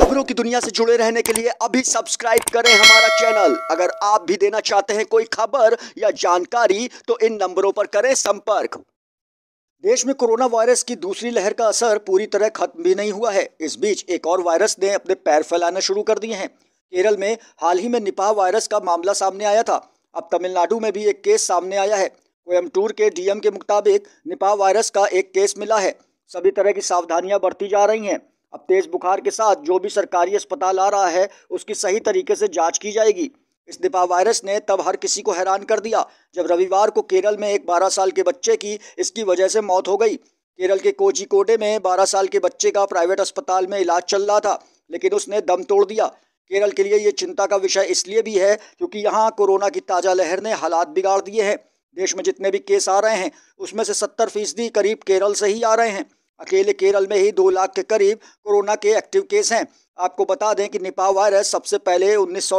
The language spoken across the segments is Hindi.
खबरों की दुनिया से जुड़े रहने के लिए अभी सब्सक्राइब करें हमारा चैनल अगर आप भी देना चाहते हैं कोई खबर या जानकारी तो इन नंबरों पर करें संपर्क देश में कोरोना वायरस की दूसरी लहर का असर पूरी तरह खत्म भी नहीं हुआ है इस बीच एक और वायरस ने अपने पैर फैलाना शुरू कर दिए हैं केरल में हाल ही में निपाह वायरस का मामला सामने आया था अब तमिलनाडु में भी एक केस सामने आया है टूर के डीएम के मुताबिक निपाह वायरस का एक केस मिला है सभी तरह की सावधानियां बरती जा रही हैं अब तेज़ बुखार के साथ जो भी सरकारी अस्पताल आ रहा है उसकी सही तरीके से जाँच की जाएगी इस निपा वायरस ने तब हर किसी को हैरान कर दिया जब रविवार को केरल में एक 12 साल के बच्चे की इसकी वजह से मौत हो गई केरल के कोचिकोडे में 12 साल के बच्चे का प्राइवेट अस्पताल में इलाज चल रहा था लेकिन उसने दम तोड़ दिया केरल के लिए ये चिंता का विषय इसलिए भी है क्योंकि यहाँ कोरोना की ताज़ा लहर ने हालात बिगाड़ दिए हैं देश में जितने भी केस आ रहे हैं उसमें से सत्तर फीसदी करीब केरल से ही आ रहे हैं अकेले केरल में ही दो लाख के करीब कोरोना के एक्टिव केस हैं आपको बता दें कि निपा वायरस सबसे पहले उन्नीस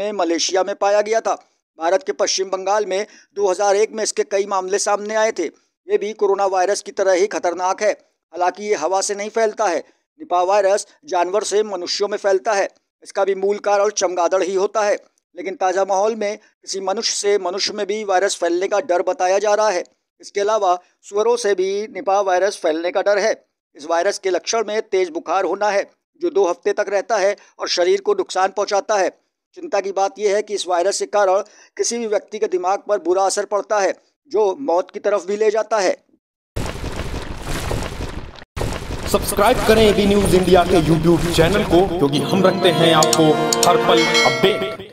में मलेशिया में पाया गया था भारत के पश्चिम बंगाल में 2001 में इसके कई मामले सामने आए थे ये भी कोरोना वायरस की तरह ही खतरनाक है हालांकि ये हवा से नहीं फैलता है निपा वायरस जानवर से मनुष्यों में फैलता है इसका भी मूल कारण चमगादड़ ही होता है लेकिन ताज़ा माहौल में किसी मनुष्य से मनुष्य में भी वायरस फैलने का डर बताया जा रहा है इसके अलावा स्वरों से भी निपाह वायरस फैलने का डर है इस वायरस के लक्षण में तेज बुखार होना है जो दो हफ्ते तक रहता है और शरीर को नुकसान पहुंचाता है चिंता की बात यह है कि इस वायरस के कारण किसी भी व्यक्ति के दिमाग पर बुरा असर पड़ता है जो मौत की तरफ भी ले जाता है सब्सक्राइब करें न्यूज इंडिया के यूट्यूब चैनल को क्योंकि हम रखते हैं आपको हर पल अपडेट